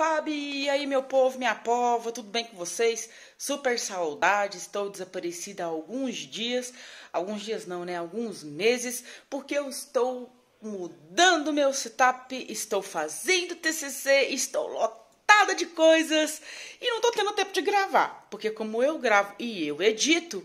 Fabi! E aí, meu povo, minha pova, tudo bem com vocês? Super saudade, estou desaparecida há alguns dias, alguns dias não, né? Alguns meses, porque eu estou mudando meu setup, estou fazendo TCC, estou lotada de coisas e não estou tendo tempo de gravar, porque como eu gravo e eu edito,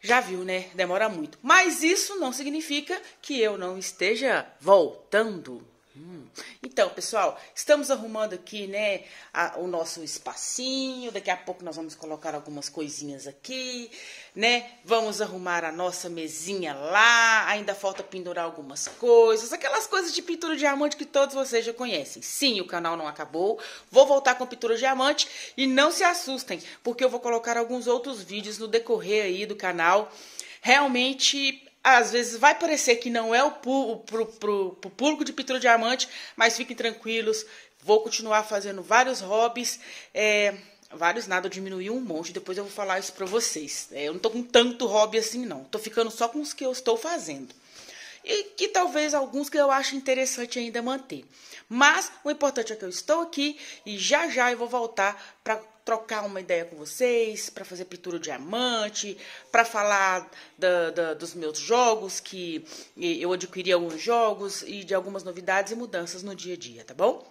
já viu, né? Demora muito. Mas isso não significa que eu não esteja voltando. Hum. Então, pessoal, estamos arrumando aqui, né, a, o nosso espacinho. Daqui a pouco nós vamos colocar algumas coisinhas aqui, né? Vamos arrumar a nossa mesinha lá. Ainda falta pendurar algumas coisas, aquelas coisas de pintura de diamante que todos vocês já conhecem. Sim, o canal não acabou. Vou voltar com pintura de diamante e não se assustem, porque eu vou colocar alguns outros vídeos no decorrer aí do canal. Realmente às vezes vai parecer que não é o público de Pitro diamante, mas fiquem tranquilos, vou continuar fazendo vários hobbies, é, vários nada, diminuiu um monte, depois eu vou falar isso pra vocês. É, eu não tô com tanto hobby assim, não, tô ficando só com os que eu estou fazendo e que talvez alguns que eu acho interessante ainda manter. Mas o importante é que eu estou aqui e já já eu vou voltar para trocar uma ideia com vocês, para fazer pintura diamante, para falar da, da, dos meus jogos, que eu adquiri alguns jogos e de algumas novidades e mudanças no dia a dia, tá bom?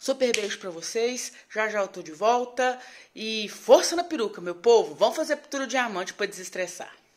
Super beijo para vocês, já já eu tô de volta e força na peruca, meu povo, vamos fazer pintura diamante para desestressar.